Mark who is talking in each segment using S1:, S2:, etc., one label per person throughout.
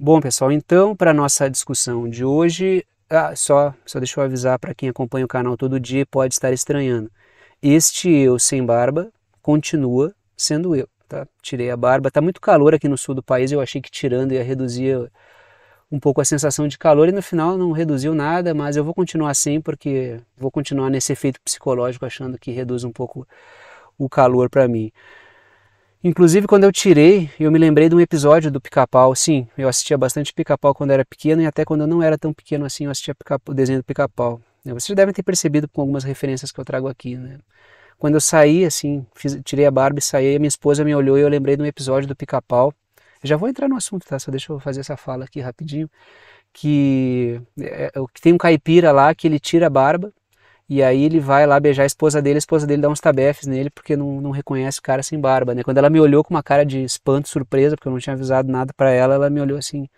S1: Bom, pessoal, então, para nossa discussão de hoje, ah, só, só deixa eu avisar para quem acompanha o canal todo dia e pode estar estranhando. Este eu sem barba continua sendo eu, tá? Tirei a barba, tá muito calor aqui no sul do país, eu achei que tirando ia reduzir um pouco a sensação de calor e no final não reduziu nada, mas eu vou continuar assim porque vou continuar nesse efeito psicológico achando que reduz um pouco o calor para mim. Inclusive, quando eu tirei, eu me lembrei de um episódio do Pica-Pau. Sim, eu assistia bastante Pica-Pau quando era pequeno e até quando eu não era tão pequeno assim, eu assistia o desenho do Pica-Pau. Né, vocês devem ter percebido com algumas referências que eu trago aqui, né? Quando eu saí, assim, fiz, tirei a barba e saí, a minha esposa me olhou e eu lembrei de um episódio do Pica-Pau. Já vou entrar no assunto, tá? Só deixa eu fazer essa fala aqui rapidinho. Que, é, é tem um caipira lá que ele tira a barba e aí ele vai lá beijar a esposa dele, a esposa dele dá uns tabefes nele porque não, não reconhece o cara sem barba, né? Quando ela me olhou com uma cara de espanto, surpresa, porque eu não tinha avisado nada para ela, ela me olhou assim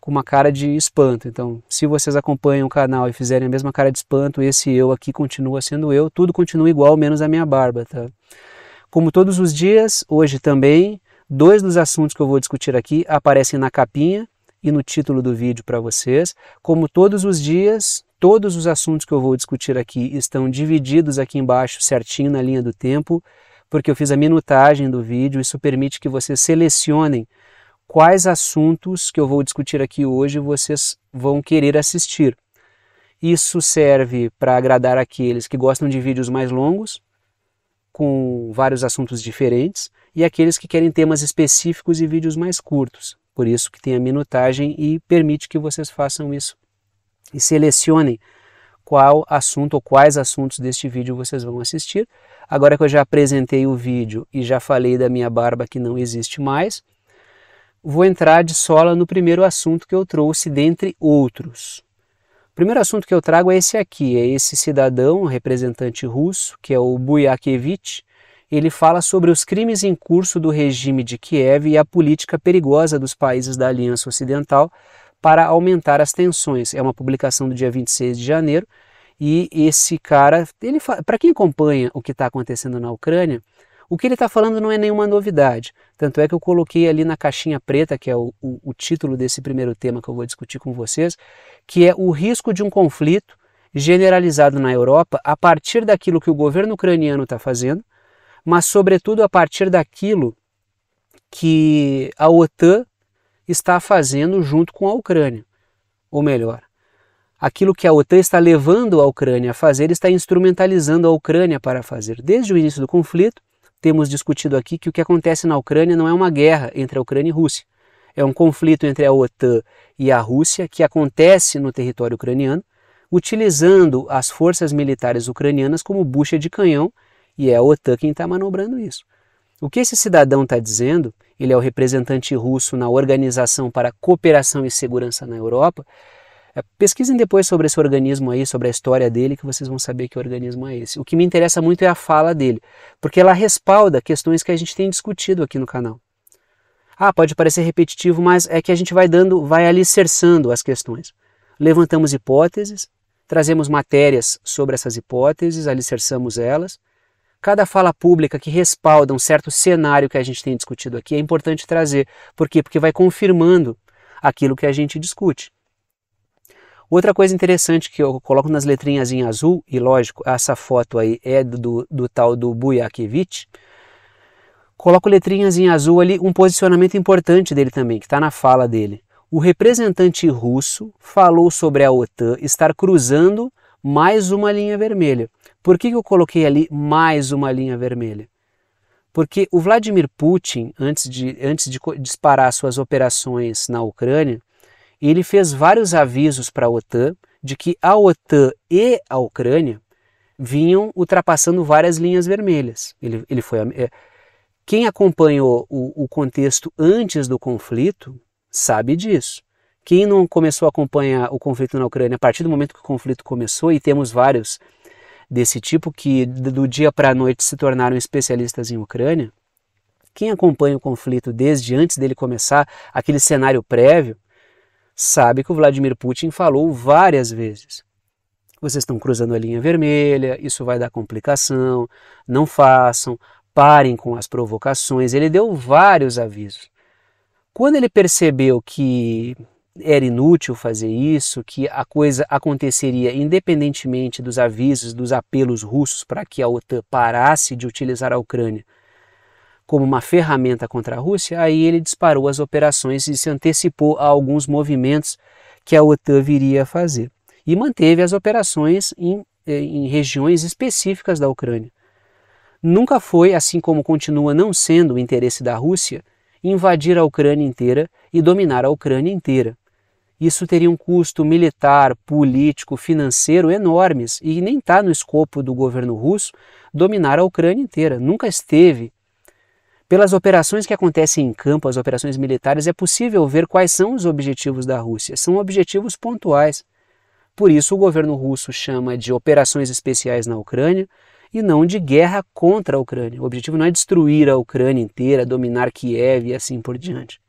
S1: com uma cara de espanto. Então, se vocês acompanham o canal e fizerem a mesma cara de espanto, esse eu aqui continua sendo eu, tudo continua igual, menos a minha barba, tá? Como todos os dias, hoje também, dois dos assuntos que eu vou discutir aqui aparecem na capinha e no título do vídeo para vocês. Como todos os dias, Todos os assuntos que eu vou discutir aqui estão divididos aqui embaixo certinho na linha do tempo, porque eu fiz a minutagem do vídeo, isso permite que vocês selecionem quais assuntos que eu vou discutir aqui hoje vocês vão querer assistir. Isso serve para agradar aqueles que gostam de vídeos mais longos, com vários assuntos diferentes, e aqueles que querem temas específicos e vídeos mais curtos. Por isso que tem a minutagem e permite que vocês façam isso e selecionem qual assunto ou quais assuntos deste vídeo vocês vão assistir. Agora que eu já apresentei o vídeo e já falei da minha barba que não existe mais, vou entrar de sola no primeiro assunto que eu trouxe dentre outros. O primeiro assunto que eu trago é esse aqui, é esse cidadão, representante russo, que é o Buyakevich. Ele fala sobre os crimes em curso do regime de Kiev e a política perigosa dos países da Aliança Ocidental para aumentar as tensões. É uma publicação do dia 26 de janeiro e esse cara, ele para quem acompanha o que está acontecendo na Ucrânia, o que ele está falando não é nenhuma novidade. Tanto é que eu coloquei ali na caixinha preta, que é o, o, o título desse primeiro tema que eu vou discutir com vocês, que é o risco de um conflito generalizado na Europa a partir daquilo que o governo ucraniano está fazendo, mas sobretudo a partir daquilo que a OTAN está fazendo junto com a Ucrânia. Ou melhor, aquilo que a OTAN está levando a Ucrânia a fazer está instrumentalizando a Ucrânia para fazer. Desde o início do conflito, temos discutido aqui que o que acontece na Ucrânia não é uma guerra entre a Ucrânia e a Rússia. É um conflito entre a OTAN e a Rússia que acontece no território ucraniano, utilizando as forças militares ucranianas como bucha de canhão, e é a OTAN quem está manobrando isso. O que esse cidadão está dizendo ele é o representante russo na Organização para Cooperação e Segurança na Europa. É, pesquisem depois sobre esse organismo aí, sobre a história dele, que vocês vão saber que organismo é esse. O que me interessa muito é a fala dele, porque ela respalda questões que a gente tem discutido aqui no canal. Ah, pode parecer repetitivo, mas é que a gente vai dando, vai alicerçando as questões. Levantamos hipóteses, trazemos matérias sobre essas hipóteses, alicerçamos elas, cada fala pública que respalda um certo cenário que a gente tem discutido aqui é importante trazer. Por quê? Porque vai confirmando aquilo que a gente discute. Outra coisa interessante que eu coloco nas letrinhas em azul, e lógico, essa foto aí é do, do tal do Bujakiewicz, coloco letrinhas em azul ali um posicionamento importante dele também, que está na fala dele. O representante russo falou sobre a OTAN estar cruzando mais uma linha vermelha. Por que eu coloquei ali mais uma linha vermelha? Porque o Vladimir Putin, antes de, antes de disparar suas operações na Ucrânia, ele fez vários avisos para a OTAN de que a OTAN e a Ucrânia vinham ultrapassando várias linhas vermelhas. Ele, ele foi é, quem acompanhou o, o contexto antes do conflito sabe disso. Quem não começou a acompanhar o conflito na Ucrânia a partir do momento que o conflito começou, e temos vários desse tipo que do dia para a noite se tornaram especialistas em Ucrânia, quem acompanha o conflito desde antes dele começar, aquele cenário prévio, sabe que o Vladimir Putin falou várias vezes. Vocês estão cruzando a linha vermelha, isso vai dar complicação, não façam, parem com as provocações. Ele deu vários avisos. Quando ele percebeu que era inútil fazer isso, que a coisa aconteceria independentemente dos avisos, dos apelos russos para que a OTAN parasse de utilizar a Ucrânia como uma ferramenta contra a Rússia, aí ele disparou as operações e se antecipou a alguns movimentos que a OTAN viria a fazer. E manteve as operações em, eh, em regiões específicas da Ucrânia. Nunca foi, assim como continua não sendo o interesse da Rússia, invadir a Ucrânia inteira e dominar a Ucrânia inteira isso teria um custo militar, político, financeiro enormes e nem está no escopo do governo russo dominar a Ucrânia inteira, nunca esteve. Pelas operações que acontecem em campo, as operações militares, é possível ver quais são os objetivos da Rússia. São objetivos pontuais. Por isso, o governo russo chama de operações especiais na Ucrânia e não de guerra contra a Ucrânia. O objetivo não é destruir a Ucrânia inteira, dominar Kiev e assim por diante.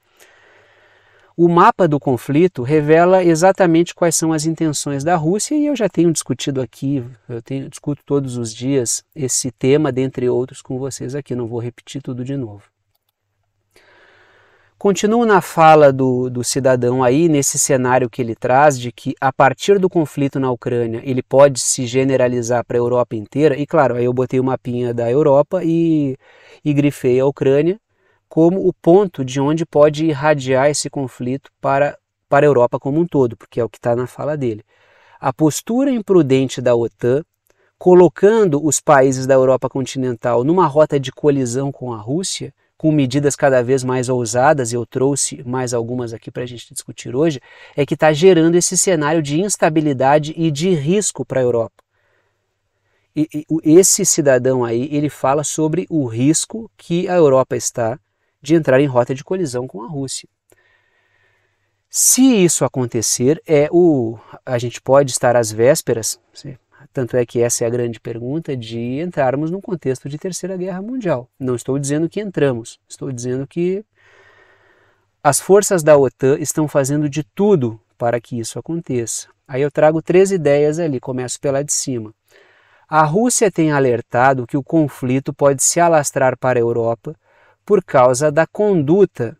S1: O mapa do conflito revela exatamente quais são as intenções da Rússia e eu já tenho discutido aqui, eu tenho, discuto todos os dias esse tema, dentre outros, com vocês aqui, não vou repetir tudo de novo. Continuo na fala do, do cidadão aí, nesse cenário que ele traz de que a partir do conflito na Ucrânia ele pode se generalizar para a Europa inteira, e claro, aí eu botei o mapinha da Europa e, e grifei a Ucrânia, como o ponto de onde pode irradiar esse conflito para, para a Europa como um todo, porque é o que está na fala dele. A postura imprudente da OTAN, colocando os países da Europa continental numa rota de colisão com a Rússia, com medidas cada vez mais ousadas, e eu trouxe mais algumas aqui para a gente discutir hoje, é que está gerando esse cenário de instabilidade e de risco para a Europa. E, e, esse cidadão aí, ele fala sobre o risco que a Europa está de entrar em rota de colisão com a Rússia. Se isso acontecer, é o a gente pode estar às vésperas, tanto é que essa é a grande pergunta de entrarmos num contexto de Terceira Guerra Mundial. Não estou dizendo que entramos, estou dizendo que as forças da OTAN estão fazendo de tudo para que isso aconteça. Aí eu trago três ideias ali, começo pela de cima. A Rússia tem alertado que o conflito pode se alastrar para a Europa por causa da conduta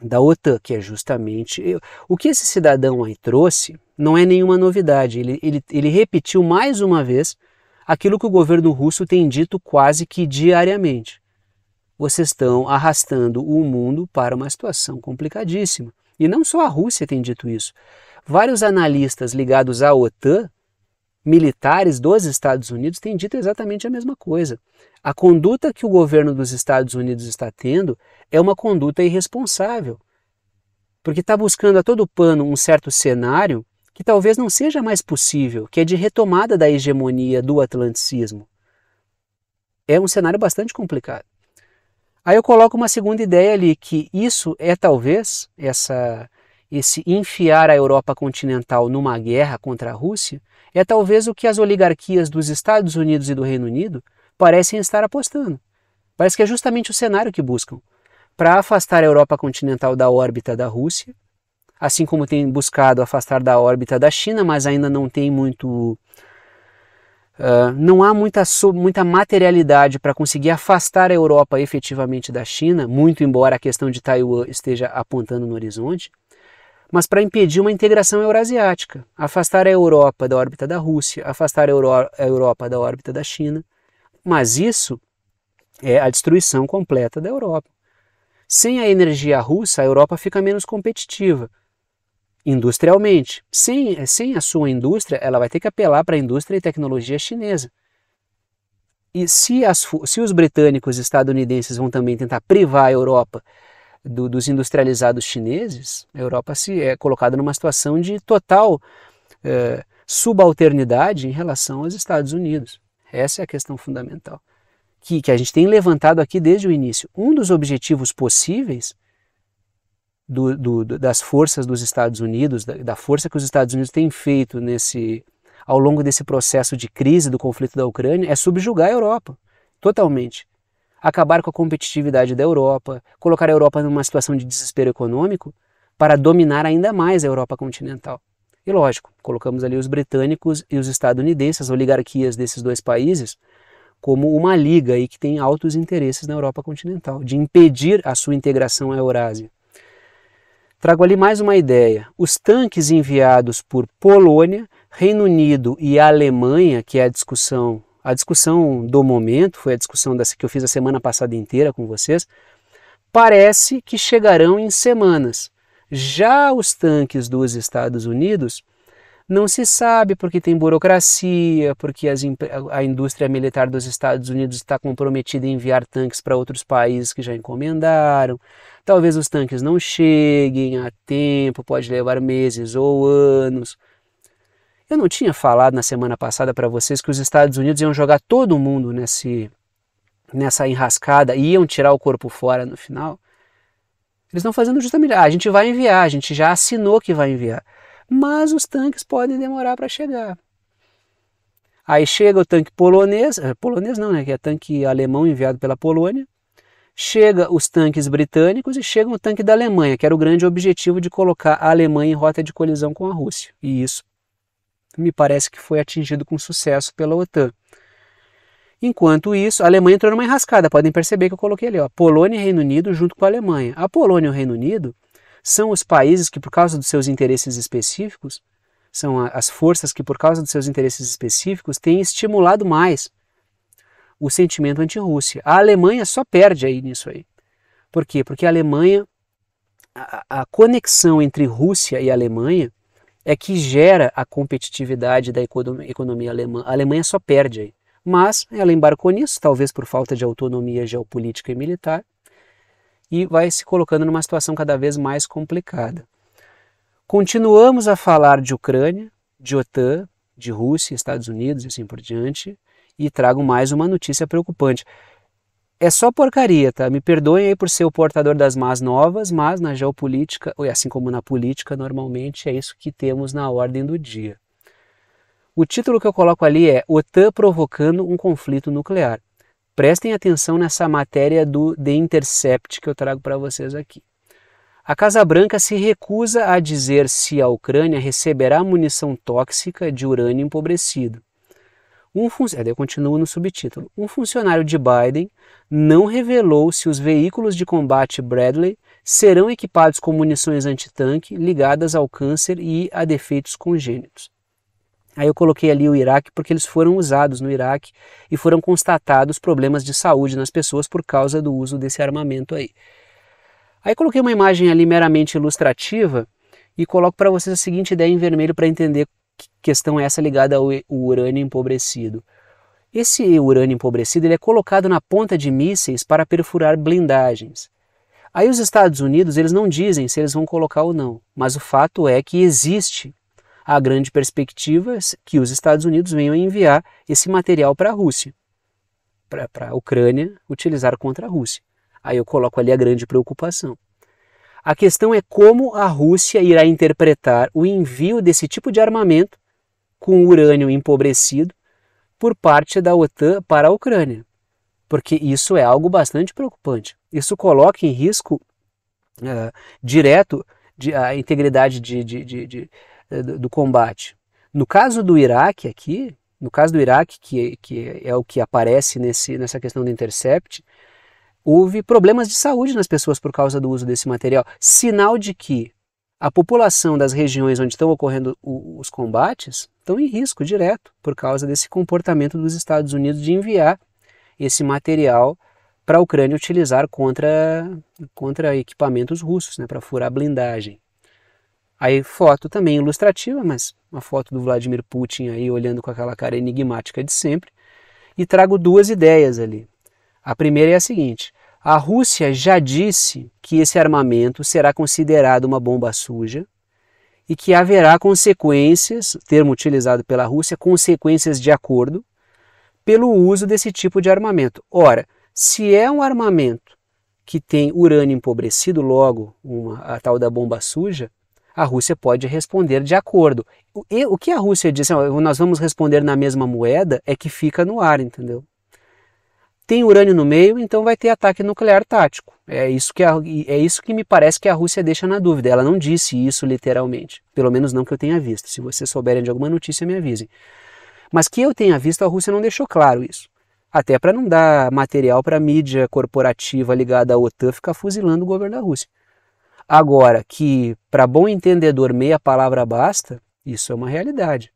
S1: da OTAN, que é justamente. Eu. O que esse cidadão aí trouxe não é nenhuma novidade. Ele, ele, ele repetiu mais uma vez aquilo que o governo russo tem dito quase que diariamente. Vocês estão arrastando o mundo para uma situação complicadíssima. E não só a Rússia tem dito isso. Vários analistas ligados à OTAN militares dos Estados Unidos têm dito exatamente a mesma coisa. A conduta que o governo dos Estados Unidos está tendo é uma conduta irresponsável, porque está buscando a todo pano um certo cenário que talvez não seja mais possível, que é de retomada da hegemonia do atlanticismo. É um cenário bastante complicado. Aí eu coloco uma segunda ideia ali, que isso é talvez, essa esse enfiar a Europa continental numa guerra contra a Rússia é talvez o que as oligarquias dos Estados Unidos e do Reino Unido parecem estar apostando. Parece que é justamente o cenário que buscam para afastar a Europa continental da órbita da Rússia, assim como tem buscado afastar da órbita da China, mas ainda não tem muito. Uh, não há muita, muita materialidade para conseguir afastar a Europa efetivamente da China, muito embora a questão de Taiwan esteja apontando no horizonte mas para impedir uma integração eurasiática, afastar a Europa da órbita da Rússia, afastar a, Euro a Europa da órbita da China. Mas isso é a destruição completa da Europa. Sem a energia russa, a Europa fica menos competitiva industrialmente. Sem, sem a sua indústria, ela vai ter que apelar para a indústria e tecnologia chinesa. E se, as, se os britânicos e estadunidenses vão também tentar privar a Europa do, dos industrializados chineses, a Europa se é colocada numa situação de total é, subalternidade em relação aos Estados Unidos. Essa é a questão fundamental que, que a gente tem levantado aqui desde o início. Um dos objetivos possíveis do, do, das forças dos Estados Unidos, da, da, força que os Estados Unidos têm feito nesse, ao longo desse processo de crise do conflito da Ucrânia, é subjugar a Europa totalmente acabar com a competitividade da Europa, colocar a Europa numa situação de desespero econômico para dominar ainda mais a Europa continental. E lógico, colocamos ali os britânicos e os estadunidenses, as oligarquias desses dois países, como uma liga aí que tem altos interesses na Europa continental, de impedir a sua integração à Eurásia. Trago ali mais uma ideia. Os tanques enviados por Polônia, Reino Unido e Alemanha, que é a discussão a discussão do momento, foi a discussão dessa que eu fiz a semana passada inteira com vocês, parece que chegarão em semanas. Já os tanques dos Estados Unidos não se sabe porque tem burocracia, porque as, a indústria militar dos Estados Unidos está comprometida em enviar tanques para outros países que já encomendaram. Talvez os tanques não cheguem a tempo, pode levar meses ou anos. Eu não tinha falado na semana passada para vocês que os Estados Unidos iam jogar todo mundo nesse, nessa enrascada e iam tirar o corpo fora no final? Eles estão fazendo justamente. Ah, a gente vai enviar, a gente já assinou que vai enviar. Mas os tanques podem demorar para chegar. Aí chega o tanque polonês, eh, polonês não, né? Que é tanque alemão enviado pela Polônia. Chega os tanques britânicos e chega o tanque da Alemanha, que era o grande objetivo de colocar a Alemanha em rota de colisão com a Rússia. E isso me parece que foi atingido com sucesso pela OTAN. Enquanto isso, a Alemanha entrou numa enrascada, podem perceber que eu coloquei ali, ó, Polônia e Reino Unido junto com a Alemanha. A Polônia e o Reino Unido são os países que, por causa dos seus interesses específicos, são as forças que, por causa dos seus interesses específicos, têm estimulado mais o sentimento anti-Rússia. A Alemanha só perde aí nisso aí. Por quê? Porque a Alemanha, a, a conexão entre Rússia e Alemanha é que gera a competitividade da economia alemã. A Alemanha só perde aí. Mas ela embarcou nisso, talvez por falta de autonomia geopolítica e militar, e vai se colocando numa situação cada vez mais complicada. Continuamos a falar de Ucrânia, de OTAN, de Rússia, Estados Unidos e assim por diante, e trago mais uma notícia preocupante é só porcaria, tá? Me perdoem aí por ser o portador das más novas, mas na geopolítica, assim como na política, normalmente é isso que temos na ordem do dia. O título que eu coloco ali é OTAN provocando um conflito nuclear. Prestem atenção nessa matéria do The Intercept que eu trago para vocês aqui. A Casa Branca se recusa a dizer se a Ucrânia receberá munição tóxica de urânio empobrecido. Um é, eu continuo no subtítulo. Um funcionário de Biden não revelou se os veículos de combate Bradley serão equipados com munições antitanque ligadas ao câncer e a defeitos congênitos. Aí eu coloquei ali o Iraque porque eles foram usados no Iraque e foram constatados problemas de saúde nas pessoas por causa do uso desse armamento aí. Aí coloquei uma imagem ali meramente ilustrativa e coloco para vocês a seguinte ideia em vermelho para entender questão é essa ligada ao urânio empobrecido. Esse urânio empobrecido ele é colocado na ponta de mísseis para perfurar blindagens. Aí os Estados Unidos eles não dizem se eles vão colocar ou não, mas o fato é que existe a grande perspectiva que os Estados Unidos venham a enviar esse material para a Rússia, para a Ucrânia utilizar contra a Rússia. Aí eu coloco ali a grande preocupação. A questão é como a Rússia irá interpretar o envio desse tipo de armamento, com urânio empobrecido, por parte da OTAN para a Ucrânia. Porque isso é algo bastante preocupante. Isso coloca em risco uh, direto de, a integridade de, de, eh, do combate. No caso do Iraque aqui, no caso do Iraque, que, é, que é o que aparece nesse, nessa questão do Intercept, houve problemas de saúde nas pessoas por causa do uso desse material. Sinal de que a população das regiões onde estão ocorrendo os combates estão em risco direto por causa desse comportamento dos Estados Unidos de enviar esse material para a Ucrânia utilizar contra, contra equipamentos russos, né, para furar blindagem. Aí foto também ilustrativa, mas uma foto do Vladimir Putin aí olhando com aquela cara enigmática de sempre. E trago duas ideias ali. A primeira é a seguinte: a Rússia já disse que esse armamento será considerado uma bomba suja e que haverá consequências, termo utilizado pela Rússia, consequências de acordo pelo uso desse tipo de armamento. Ora, se é um armamento que tem urânio empobrecido, logo uma, a tal da bomba suja, a Rússia pode responder de acordo. E o que a Rússia disse, nós vamos responder na mesma moeda, é que fica no ar, entendeu? tem urânio no meio, então vai ter ataque nuclear tático. É isso que, a, é isso que me parece que a Rússia deixa na dúvida. Ela não disse isso literalmente. Pelo menos não que eu tenha visto. Se vocês souberem de alguma notícia, me avisem. Mas que eu tenha visto, a Rússia não deixou claro isso. Até para não dar material para a mídia corporativa ligada à OTAN ficar fuzilando o governo da Rússia. Agora, que para bom entendedor meia palavra basta, isso é uma realidade.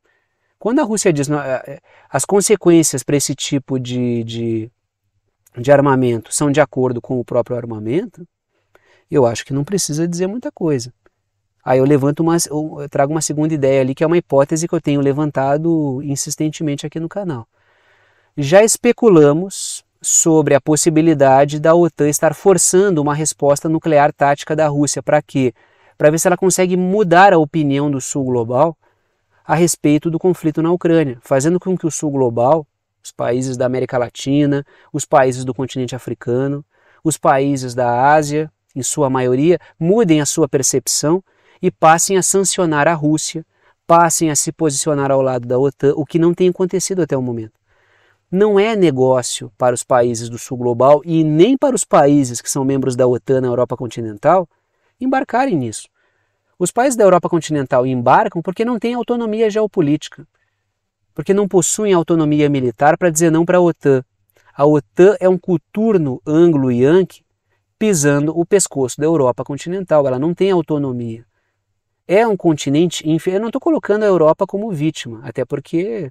S1: Quando a Rússia diz é, é, as consequências para esse tipo de, de de armamento são de acordo com o próprio armamento, eu acho que não precisa dizer muita coisa. Aí eu levanto uma, eu trago uma segunda ideia ali, que é uma hipótese que eu tenho levantado insistentemente aqui no canal. Já especulamos sobre a possibilidade da OTAN estar forçando uma resposta nuclear tática da Rússia. Para quê? Para ver se ela consegue mudar a opinião do Sul global a respeito do conflito na Ucrânia, fazendo com que o Sul global os países da América Latina, os países do continente africano, os países da Ásia, em sua maioria, mudem a sua percepção e passem a sancionar a Rússia, passem a se posicionar ao lado da OTAN, o que não tem acontecido até o momento. Não é negócio para os países do sul global e nem para os países que são membros da OTAN na Europa continental embarcarem nisso. Os países da Europa continental embarcam porque não têm autonomia geopolítica porque não possuem autonomia militar para dizer não para a OTAN. A OTAN é um coturno anglo-yankee pisando o pescoço da Europa continental, ela não tem autonomia. É um continente inferior. Eu não estou colocando a Europa como vítima, até porque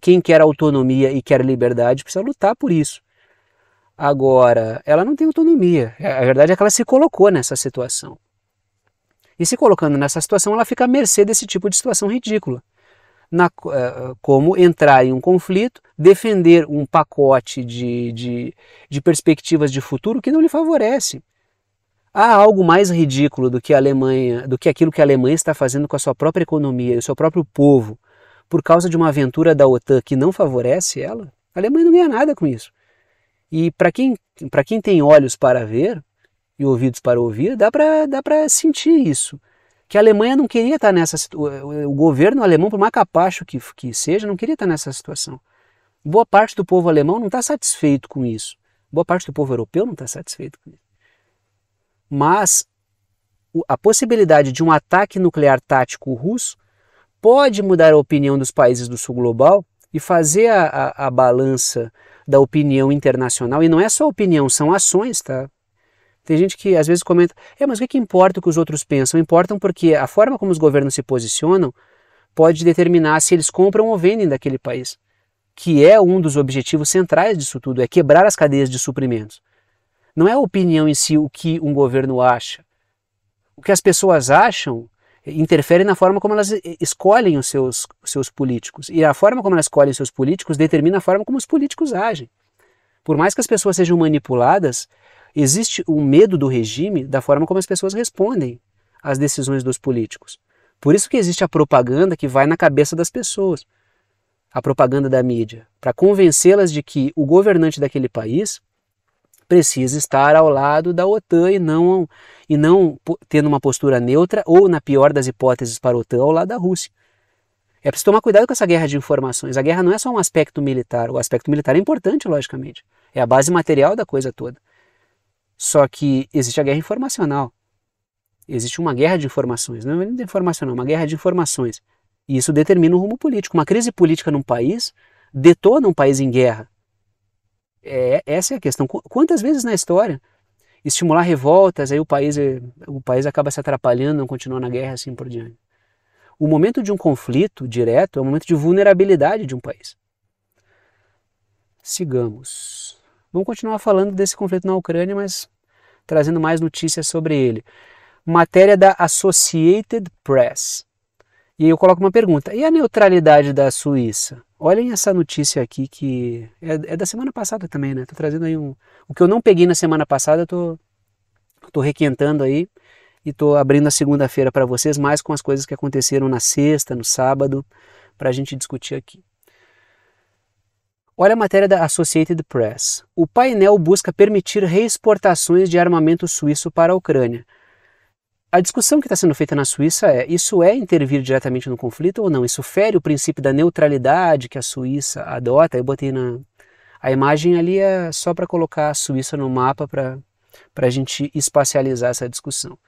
S1: quem quer autonomia e quer liberdade precisa lutar por isso. Agora, ela não tem autonomia. É, a verdade é que ela se colocou nessa situação. E se colocando nessa situação, ela fica à mercê desse tipo de situação ridícula na, eh, eh, como entrar em um conflito, defender um pacote de, de, de perspectivas de futuro que não lhe favorece. Há algo mais ridículo do que a Alemanha, do que aquilo que a Alemanha está fazendo com a sua própria economia e o seu próprio povo, por causa de uma aventura da OTAN que não favorece ela? A Alemanha não ganha nada com isso. E para quem, para quem tem olhos para ver e ouvidos para ouvir, dá para dá sentir isso que a Alemanha não queria estar nessa situação, o governo alemão, por mais capacho que, que seja, não queria estar nessa situação. Boa parte do povo alemão não está satisfeito com isso. Boa parte do povo europeu não está satisfeito com isso. Mas a possibilidade de um ataque nuclear tático russo pode mudar a opinião dos países do sul global e fazer a, a, a balança da opinião internacional, e não é só opinião, são ações, tá? Tem gente que às vezes comenta, é, mas o que, é que importa o que os outros pensam? Importam porque a forma como os governos se posicionam pode determinar se eles compram ou vendem daquele país, que é um dos objetivos centrais disso tudo, é quebrar as cadeias de suprimentos. Não é a opinião em si o que um governo acha. O que as pessoas acham interfere na forma como elas eh, escolhem os seus, os seus políticos. E a forma como elas escolhem os seus políticos determina a forma como os políticos agem. Por mais que as pessoas sejam manipuladas, Existe o medo do regime da forma como as pessoas respondem às decisões dos políticos. Por isso que existe a propaganda que vai na cabeça das pessoas, a propaganda da mídia, para convencê-las de que o governante daquele país precisa estar ao lado da OTAN e não, e não tendo uma postura neutra ou, na pior das hipóteses para a OTAN, ao lado da Rússia. É preciso tomar cuidado com essa guerra de informações. A guerra não é só um aspecto militar. O aspecto militar é importante, logicamente. É a base material da coisa toda. Só que existe a guerra informacional. Existe uma guerra de informações, não é nem informacional, uma guerra de informações. E isso determina o rumo político. Uma crise política num país detona um país em guerra. É, essa é a questão. Quantas vezes na história estimular revoltas, aí o país, é, o país acaba se atrapalhando, não continua na guerra assim por diante. O momento de um conflito direto é o momento de vulnerabilidade de um país. Sigamos. Vamos continuar falando desse conflito na Ucrânia, mas trazendo mais notícias sobre ele. Matéria da Associated Press. E aí eu coloco uma pergunta: e a neutralidade da Suíça? Olhem essa notícia aqui que é, é da semana passada também, né? Estou trazendo aí um. O que eu não peguei na semana passada, estou tô, tô requentando aí e estou abrindo a segunda-feira para vocês, mais com as coisas que aconteceram na sexta, no sábado, para a gente discutir aqui. Olha a matéria da Associated Press. O painel busca permitir reexportações de armamento suíço para a Ucrânia. A discussão que está sendo feita na Suíça é: isso é intervir diretamente no conflito ou não? Isso fere o princípio da neutralidade que a Suíça adota? Eu botei na. A imagem ali é só para colocar a Suíça no mapa para a gente espacializar essa discussão.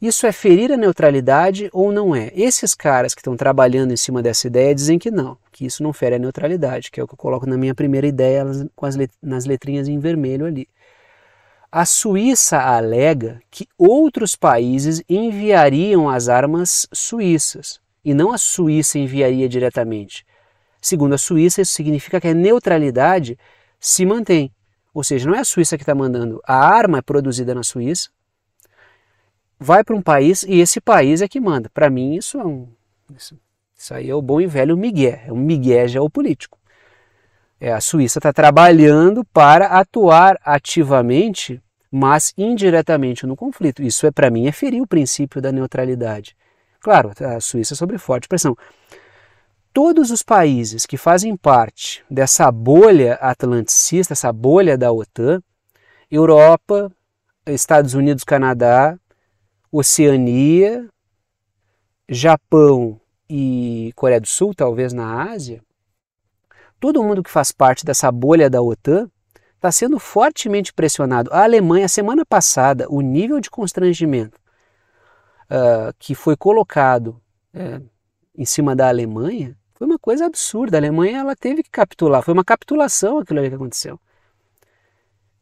S1: Isso é ferir a neutralidade ou não é? Esses caras que estão trabalhando em cima dessa ideia dizem que não, que isso não fere a neutralidade, que é o que eu coloco na minha primeira ideia com as let nas letrinhas em vermelho ali. A Suíça alega que outros países enviariam as armas suíças, e não a Suíça enviaria diretamente. Segundo a Suíça, isso significa que a neutralidade se mantém. Ou seja, não é a Suíça que está mandando. A arma é produzida na Suíça, vai para um país e esse país é que manda. Para mim, isso é um. Isso, isso, aí é o bom e velho migué, é um migué geopolítico. É, a Suíça está trabalhando para atuar ativamente, mas indiretamente no conflito. Isso é para mim é ferir o princípio da neutralidade. Claro, a Suíça é sob forte pressão. Todos os países que fazem parte dessa bolha atlanticista, essa bolha da OTAN, Europa, Estados Unidos, Canadá, Oceania, Japão e Coreia do Sul, talvez na Ásia, todo mundo que faz parte dessa bolha da OTAN está sendo fortemente pressionado. A Alemanha, semana passada, o nível de constrangimento uh, que foi colocado é, em cima da Alemanha foi uma coisa absurda. A Alemanha ela teve que capitular, foi uma capitulação aquilo ali que aconteceu.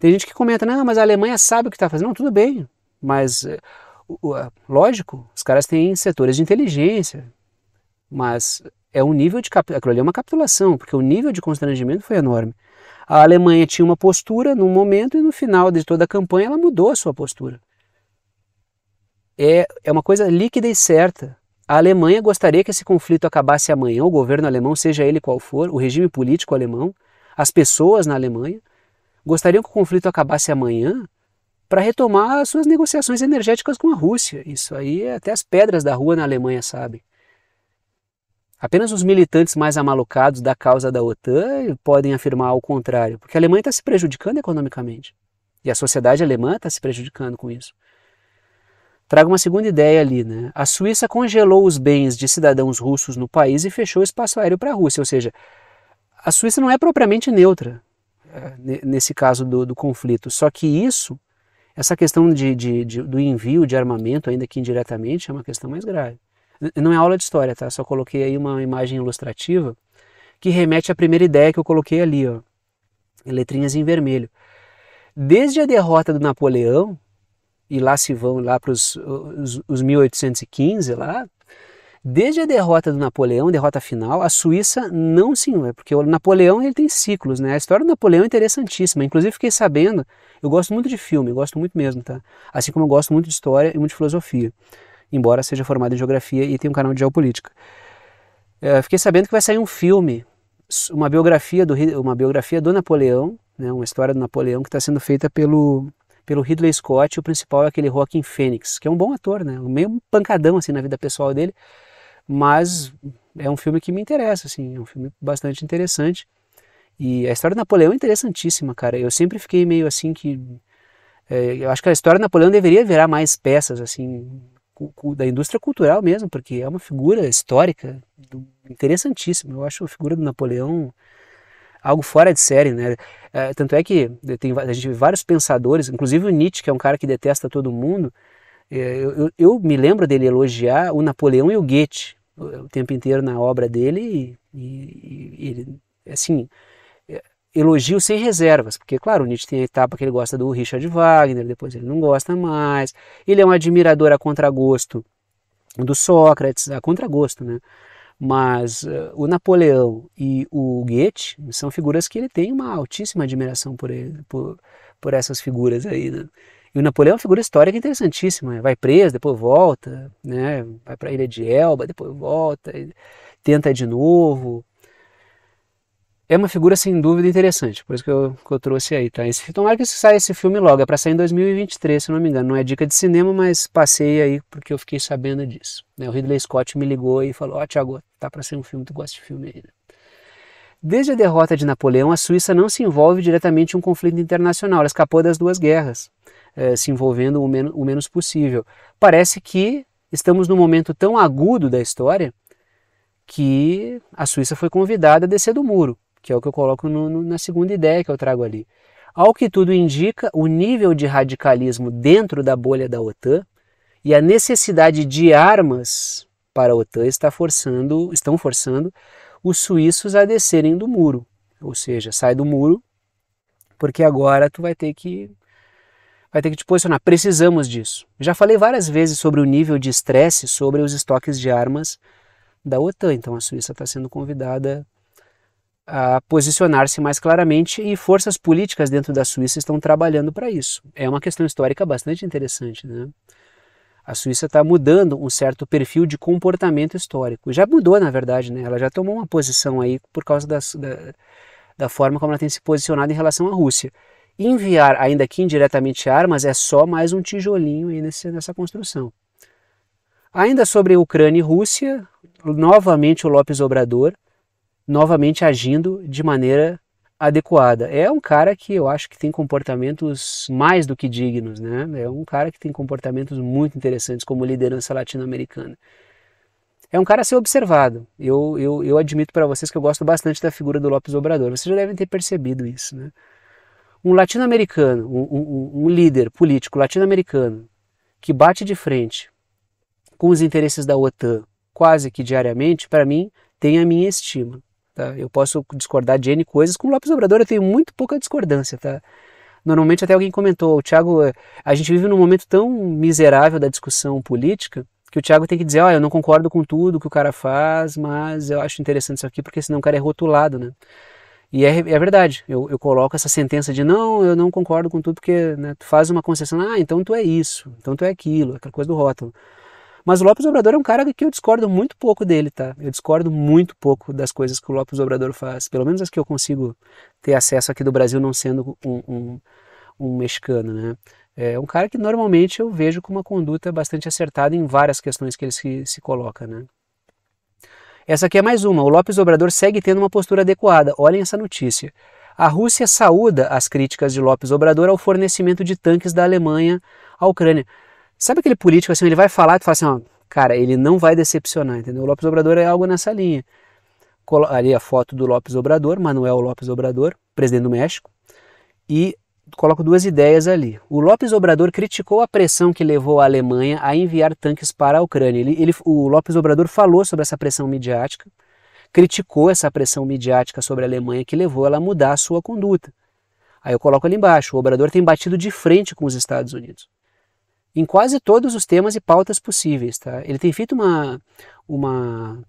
S1: Tem gente que comenta, não, mas a Alemanha sabe o que está fazendo. Não, tudo bem, mas eh, é, lógico, os caras têm setores de inteligência, mas é um nível de cap... aquilo ali é uma capitulação, porque o nível de constrangimento foi enorme. A Alemanha tinha uma postura num momento e no final de toda a campanha ela mudou a sua postura. É, é uma coisa líquida e certa. A Alemanha gostaria que esse conflito acabasse amanhã, o governo alemão, seja ele qual for, o regime político alemão, as pessoas na Alemanha, gostariam que o conflito acabasse amanhã para retomar as suas negociações energéticas com a Rússia. Isso aí é até as pedras da rua na Alemanha sabem. Apenas os militantes mais amalucados da causa da OTAN podem afirmar ao contrário, porque a Alemanha está se prejudicando economicamente. E a sociedade alemã está se prejudicando com isso. Trago uma segunda ideia ali, né? A Suíça congelou os bens de cidadãos russos no país e fechou o espaço aéreo para a Rússia, ou seja, a Suíça não é propriamente neutra eh, nesse caso do, do conflito. Só que isso essa questão de, de, de, do envio de armamento, ainda que indiretamente, é uma questão mais grave. Não é aula de história, tá? Só coloquei aí uma imagem ilustrativa que remete à primeira ideia que eu coloquei ali, ó, letrinhas em vermelho. Desde a derrota do Napoleão, e lá se vão lá para os 1815 lá, Desde a derrota do Napoleão, derrota final, a Suíça não se envolve, porque o Napoleão ele tem ciclos, né? A história do Napoleão é interessantíssima. Inclusive fiquei sabendo, eu gosto muito de filme, eu gosto muito mesmo, tá? Assim como eu gosto muito de história e muito de filosofia, embora seja formado em geografia e tenha um canal de geopolítica. Eu é, fiquei sabendo que vai sair um filme, uma biografia do uma biografia do Napoleão, né? Uma história do Napoleão que está sendo feita pelo pelo Ridley Scott, e o principal é aquele Rockin' Phoenix, que é um bom ator, né? Meio pancadão assim na vida pessoal dele mas é um filme que me interessa, assim, é um filme bastante interessante. E a história de Napoleão é interessantíssima, cara. Eu sempre fiquei meio assim que. É, eu acho que a história de Napoleão deveria virar mais peças, assim, da indústria cultural mesmo, porque é uma figura histórica interessantíssima. Eu acho a figura do Napoleão algo fora de série, né? É, tanto é que tem a gente vê vários pensadores, inclusive o Nietzsche, que é um cara que detesta todo mundo, é, eu, eu, me lembro dele elogiar o Napoleão e o Goethe o tempo inteiro na obra dele e, e, e ele, assim, é, elogio sem reservas, porque, claro, o Nietzsche tem a etapa que ele gosta do Richard Wagner, depois ele não gosta mais, ele é um admirador a contragosto do Sócrates, a contragosto, né? Mas uh, o Napoleão e o Goethe são figuras que ele tem uma altíssima admiração por, ele, por, por essas figuras aí, né? E o Napoleão é uma figura histórica interessantíssima. Né? Vai preso, depois volta, né? vai para a ilha de Elba, depois volta, tenta de novo. É uma figura sem dúvida interessante, por isso que eu, que eu trouxe aí, tá? Esse, tomara que saia esse filme logo, é para sair em 2023, se não me engano. Não é dica de cinema, mas passei aí porque eu fiquei sabendo disso. Né? O Ridley Scott me ligou e falou: Ó, oh, Tiago, tá para ser um filme, tu gosta de filme ainda. Né? Desde a derrota de Napoleão, a Suíça não se envolve diretamente em um conflito internacional, ela escapou das duas guerras. Eh, se envolvendo o, men o menos possível. Parece que estamos num momento tão agudo da história que a Suíça foi convidada a descer do muro, que é o que eu coloco no, no, na segunda ideia que eu trago ali. Ao que tudo indica, o nível de radicalismo dentro da bolha da OTAN e a necessidade de armas para a OTAN está forçando, estão forçando os suíços a descerem do muro. Ou seja, sai do muro, porque agora tu vai ter que vai ter que te posicionar. Precisamos disso. Já falei várias vezes sobre o nível de estresse sobre os estoques de armas da OTAN. Então a Suíça está sendo convidada a posicionar-se mais claramente e forças políticas dentro da Suíça estão trabalhando para isso. É uma questão histórica bastante interessante, né? A Suíça está mudando um certo perfil de comportamento histórico. Já mudou, na verdade, né? Ela já tomou uma posição aí por causa das, da, da forma como ela tem se posicionado em relação à Rússia enviar, ainda que indiretamente, armas é só mais um tijolinho aí nesse, nessa construção. Ainda sobre Ucrânia e Rússia, novamente o Lopes Obrador, novamente agindo de maneira adequada. É um cara que eu acho que tem comportamentos mais do que dignos, né? É um cara que tem comportamentos muito interessantes como liderança latino-americana. É um cara a ser observado. Eu, eu, eu admito para vocês que eu gosto bastante da figura do Lopes Obrador. Vocês já devem ter percebido isso, né? um latino-americano, um, um, um líder político latino-americano, que bate de frente com os interesses da OTAN quase que diariamente, para mim, tem a minha estima. Tá? Eu posso discordar de N coisas, com o Lopes Obrador eu tenho muito pouca discordância. Tá? Normalmente até alguém comentou, o Thiago, a gente vive num momento tão miserável da discussão política que o Thiago tem que dizer, ó, eu não concordo com tudo que o cara faz, mas eu acho interessante isso aqui porque senão o cara é rotulado, né? E é, é verdade, eu, eu, coloco essa sentença de não, eu não concordo com tudo, porque né, tu faz uma concessão, ah, então tu é isso, então tu é aquilo, aquela coisa do rótulo. Mas o Lopes Obrador é um cara que eu discordo muito pouco dele, tá? Eu discordo muito pouco das coisas que o Lopes Obrador faz, pelo menos as que eu consigo ter acesso aqui do Brasil, não sendo um, um, um mexicano, né? É um cara que normalmente eu vejo com uma conduta bastante acertada em várias questões que ele se, se coloca, né? Essa aqui é mais uma. O Lopes Obrador segue tendo uma postura adequada. Olhem essa notícia. A Rússia saúda as críticas de Lopes Obrador ao fornecimento de tanques da Alemanha à Ucrânia. Sabe aquele político assim, ele vai falar e fala assim, ó, cara, ele não vai decepcionar, entendeu? O Lopes Obrador é algo nessa linha. Ali a foto do Lopes Obrador, Manuel Lopes Obrador, presidente do México, e coloco duas ideias ali. O Lopes Obrador criticou a pressão que levou a Alemanha a enviar tanques para a Ucrânia. Ele, ele, o Lopes Obrador falou sobre essa pressão midiática, criticou essa pressão midiática sobre a Alemanha que levou ela a mudar a sua conduta. Aí eu coloco ali embaixo: o Obrador tem batido de frente com os Estados Unidos. Em quase todos os temas e pautas possíveis. Tá? Ele tem feito uma, uma,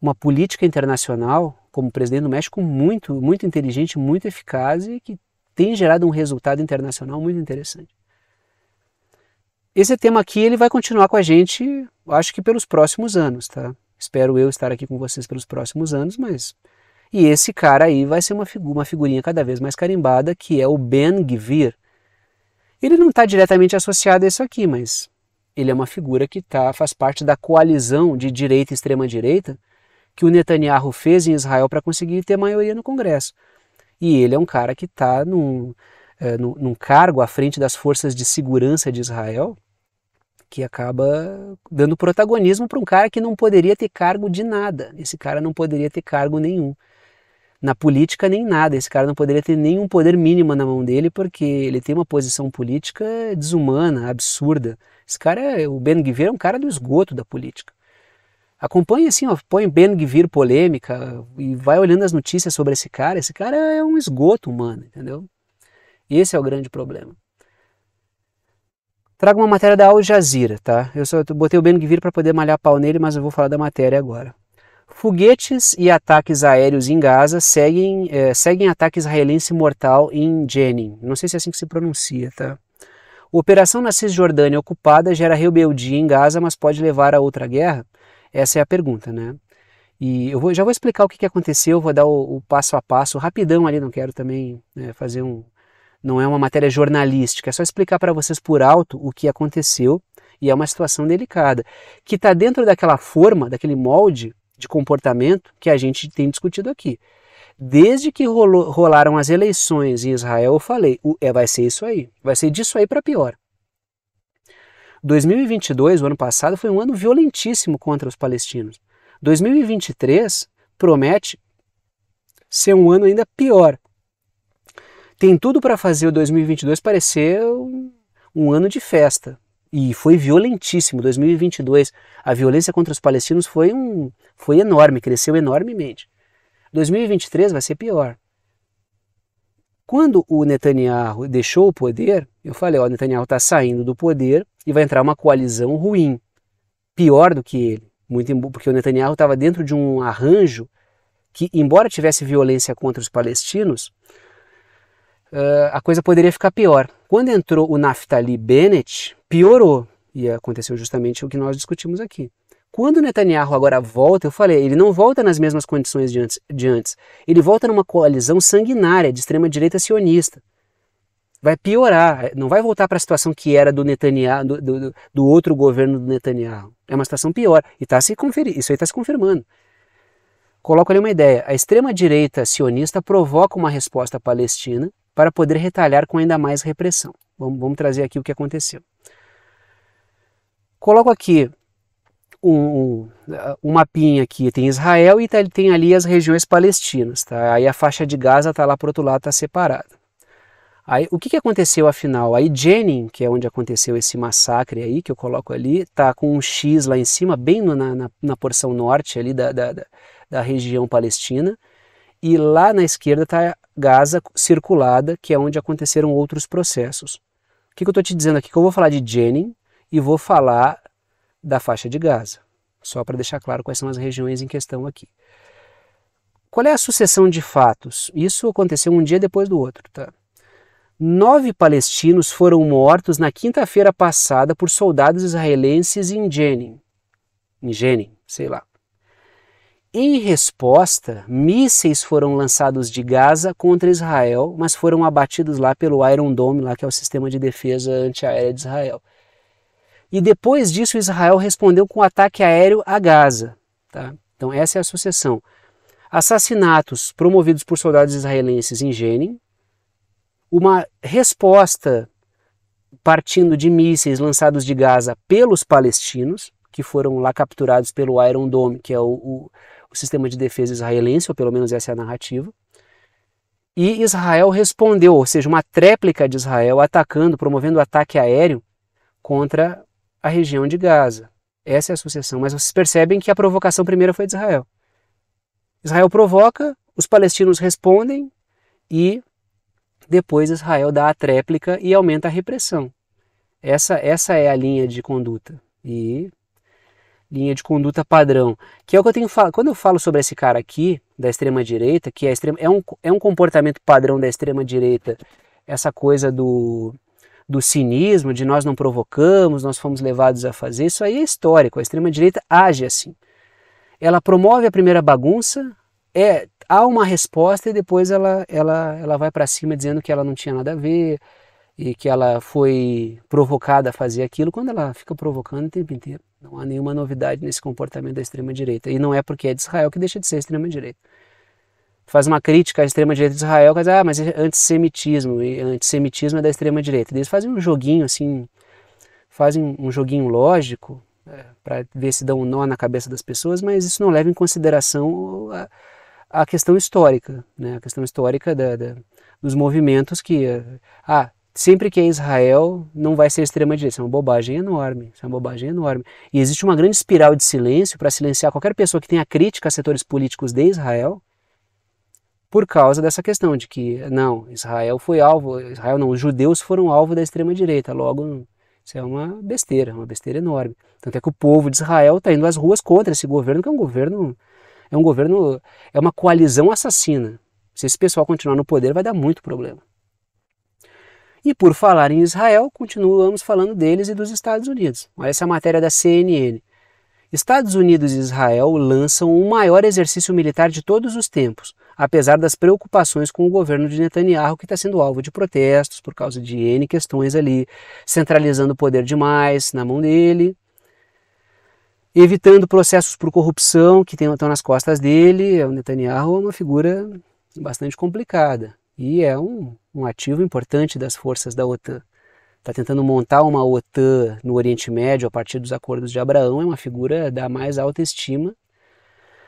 S1: uma política internacional, como presidente do México, muito, muito inteligente, muito eficaz e que tem gerado um resultado internacional muito interessante. Esse tema aqui ele vai continuar com a gente, acho que pelos próximos anos, tá? Espero eu estar aqui com vocês pelos próximos anos, mas e esse cara aí vai ser uma, figura, uma figurinha cada vez mais carimbada, que é o Ben Gvir. Ele não está diretamente associado a isso aqui, mas ele é uma figura que tá, faz parte da coalizão de direita e extrema-direita que o Netanyahu fez em Israel para conseguir ter maioria no Congresso. E ele é um cara que está num, é, num, num cargo à frente das forças de segurança de Israel, que acaba dando protagonismo para um cara que não poderia ter cargo de nada. Esse cara não poderia ter cargo nenhum. Na política, nem nada. Esse cara não poderia ter nenhum poder mínimo na mão dele, porque ele tem uma posição política desumana, absurda. Esse cara, é, o Ben Guevara, é um cara do esgoto da política acompanhe assim, ó, põe Ben Gvir polêmica e vai olhando as notícias sobre esse cara. Esse cara é um esgoto humano, entendeu? Esse é o grande problema. Trago uma matéria da Al Jazeera, tá? Eu só botei o Ben Gvir para poder malhar pau nele, mas eu vou falar da matéria agora. Foguetes e ataques aéreos em Gaza seguem, é, seguem ataque israelense mortal em Jenin. Não sei se é assim que se pronuncia, tá? Operação na Cisjordânia ocupada gera rebeldia em Gaza, mas pode levar a outra guerra? Essa é a pergunta, né? E eu vou, já vou explicar o que, que aconteceu, vou dar o, o passo a passo rapidão ali, não quero também né, fazer um. Não é uma matéria jornalística, é só explicar para vocês por alto o que aconteceu e é uma situação delicada, que está dentro daquela forma, daquele molde de comportamento que a gente tem discutido aqui. Desde que rolou, rolaram as eleições em Israel, eu falei, é, vai ser isso aí, vai ser disso aí para pior. 2022, o ano passado, foi um ano violentíssimo contra os palestinos. 2023 promete ser um ano ainda pior. Tem tudo para fazer o 2022 parecer um, um ano de festa. E foi violentíssimo. 2022, a violência contra os palestinos foi, um, foi enorme, cresceu enormemente. 2023 vai ser pior. Quando o Netanyahu deixou o poder, eu falei: ó, o Netanyahu está saindo do poder e vai entrar uma coalizão ruim, pior do que ele, muito porque o Netanyahu estava dentro de um arranjo que, embora tivesse violência contra os palestinos, uh, a coisa poderia ficar pior. Quando entrou o Naftali Bennett, piorou, e aconteceu justamente o que nós discutimos aqui. Quando o Netanyahu agora volta, eu falei, ele não volta nas mesmas condições de antes, de antes. Ele volta numa coalizão sanguinária de extrema-direita sionista vai piorar, não vai voltar para a situação que era do Netanyahu, do, do, do, outro governo do Netanyahu. É uma situação pior e está se conferindo, isso aí está se confirmando. Coloco ali uma ideia: a extrema-direita sionista provoca uma resposta palestina para poder retalhar com ainda mais repressão. Vamos, vamos trazer aqui o que aconteceu. Coloco aqui um, um, uh, mapinha aqui, tem Israel e tá, tem ali as regiões palestinas, tá? Aí a faixa de Gaza está lá para outro lado, está separada. Aí, o que, que aconteceu afinal? Aí Jenin, que é onde aconteceu esse massacre aí, que eu coloco ali, tá com um X lá em cima, bem no, na, na, porção norte ali da, da, da região palestina. E lá na esquerda está Gaza circulada, que é onde aconteceram outros processos. O que, que eu estou te dizendo aqui? Que eu vou falar de Jenin e vou falar da faixa de Gaza. Só para deixar claro quais são as regiões em questão aqui. Qual é a sucessão de fatos? Isso aconteceu um dia depois do outro, tá? Nove palestinos foram mortos na quinta-feira passada por soldados israelenses em Jenin. Em Jenin, sei lá. Em resposta, mísseis foram lançados de Gaza contra Israel, mas foram abatidos lá pelo Iron Dome, lá que é o sistema de defesa antiaérea de Israel. E depois disso, Israel respondeu com um ataque aéreo a Gaza. Tá? Então essa é a sucessão. Assassinatos promovidos por soldados israelenses em Jenin, uma resposta partindo de mísseis lançados de Gaza pelos palestinos, que foram lá capturados pelo Iron Dome, que é o, o, o sistema de defesa israelense, ou pelo menos essa é a narrativa. E Israel respondeu, ou seja, uma tréplica de Israel atacando, promovendo ataque aéreo contra a região de Gaza. Essa é a sucessão. Mas vocês percebem que a provocação primeira foi de Israel. Israel provoca, os palestinos respondem e depois Israel dá a tréplica e aumenta a repressão. Essa, essa é a linha de conduta. E linha de conduta padrão, que é o que eu tenho falado. Quando eu falo sobre esse cara aqui, da extrema direita, que é, extrema, é, um, é um comportamento padrão da extrema direita, essa coisa do, do cinismo, de nós não provocamos, nós fomos levados a fazer, isso aí é histórico. A extrema direita age assim. Ela promove a primeira bagunça, é há uma resposta e depois ela, ela, ela vai para cima dizendo que ela não tinha nada a ver e que ela foi provocada a fazer aquilo quando ela fica provocando o tempo inteiro. Não há nenhuma novidade nesse comportamento da extrema-direita. E não é porque é de Israel que deixa de ser extrema-direita. Faz uma crítica à extrema-direita de Israel, que diz, ah, mas é antissemitismo, e antissemitismo é da extrema-direita. Eles fazem um joguinho assim, fazem um joguinho lógico, é, para ver se dão um nó na cabeça das pessoas, mas isso não leva em consideração a, a questão histórica, né? a questão histórica da, da, dos movimentos que, ah, sempre que é Israel não vai ser extrema-direita. Isso é uma bobagem enorme, isso é uma bobagem enorme. E existe uma grande espiral de silêncio para silenciar qualquer pessoa que tenha crítica a setores políticos de Israel, por causa dessa questão de que, não, Israel foi alvo, Israel não, os judeus foram alvo da extrema-direita, logo isso é uma besteira, uma besteira enorme. Tanto é que o povo de Israel está indo às ruas contra esse governo, que é um governo é um governo, é uma coalizão assassina. Se esse pessoal continuar no poder, vai dar muito problema. E por falar em Israel, continuamos falando deles e dos Estados Unidos. Olha essa é a matéria da CNN. Estados Unidos e Israel lançam o maior exercício militar de todos os tempos, apesar das preocupações com o governo de Netanyahu, que está sendo alvo de protestos por causa de N questões ali, centralizando o poder demais na mão dele, evitando processos por corrupção que estão nas costas dele. O Netanyahu é uma figura bastante complicada e é um, um ativo importante das forças da OTAN. Está tentando montar uma OTAN no Oriente Médio a partir dos acordos de Abraão, é uma figura da mais alta estima,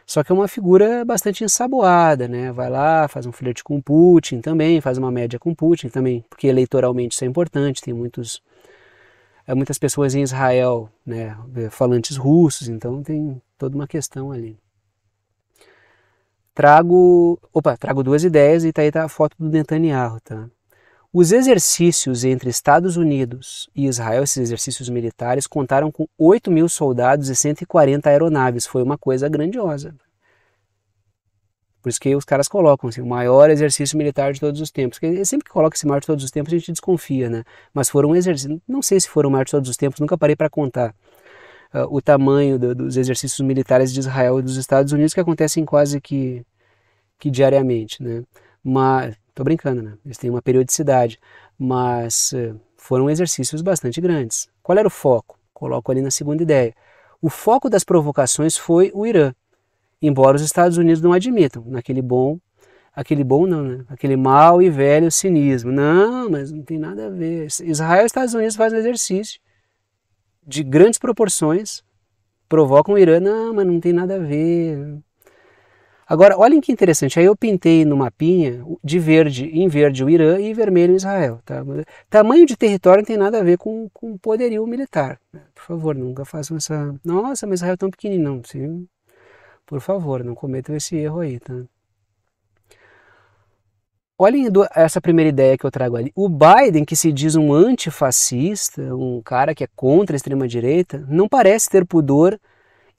S1: só que é uma figura bastante ensaboada, né? Vai lá, faz um flerte com Putin também, faz uma média com Putin também, porque eleitoralmente isso é importante, tem muitos há muitas pessoas em Israel, né, falantes russos, então tem toda uma questão ali. Trago, opa, trago duas ideias e tá aí tá a foto do Netanyahu, tá? Os exercícios entre Estados Unidos e Israel, esses exercícios militares, contaram com 8 mil soldados e 140 aeronaves. Foi uma coisa grandiosa. Por isso que os caras colocam assim, o maior exercício militar de todos os tempos. Porque sempre que coloca esse maior de todos os tempos, a gente desconfia, né? Mas foram exercícios, não sei se foram o maior de todos os tempos, nunca parei para contar uh, o tamanho do, dos exercícios militares de Israel e dos Estados Unidos que acontecem quase que, que diariamente, né? Mas, tô brincando, né? Eles têm uma periodicidade, mas uh, foram exercícios bastante grandes. Qual era o foco? Coloco ali na segunda ideia. O foco das provocações foi o Irã embora os Estados Unidos não admitam, naquele bom, aquele bom não, né? aquele mal e velho cinismo. Não, mas não tem nada a ver. Israel e Estados Unidos fazem um exercício de grandes proporções, provocam o Irã, não, mas não tem nada a ver. Agora, olhem que interessante, aí eu pintei no mapinha de verde, em verde o Irã e vermelho Israel. Tá? Tamanho de território não tem nada a ver com, com poderio militar. Por favor, nunca façam essa... Nossa, mas Israel é tão pequenininho. Não, sim. Por favor, não cometam esse erro aí, tá? Olhem essa primeira ideia que eu trago ali. O Biden, que se diz um antifascista, um cara que é contra a extrema-direita, não parece ter pudor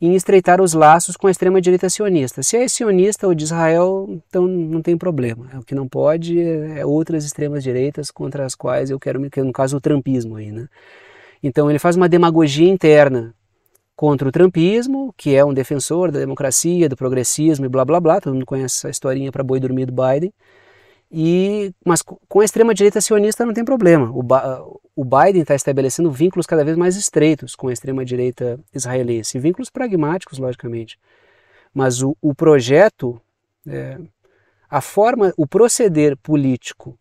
S1: em estreitar os laços com a extrema-direita sionista. Se é sionista ou de Israel, então não tem problema. É, o que não pode é, é outras extremas-direitas contra as quais eu quero, que é, no caso o trumpismo aí, né? Então ele faz uma demagogia interna contra o trumpismo, que é um defensor da democracia, do progressismo e blá blá blá, todo mundo conhece essa historinha para boi dormir do Biden. E, mas com a extrema-direita sionista não tem problema. O, ba o Biden está estabelecendo vínculos cada vez mais estreitos com a extrema-direita israelense, vínculos pragmáticos, logicamente. Mas o, o projeto, é, a forma, o proceder político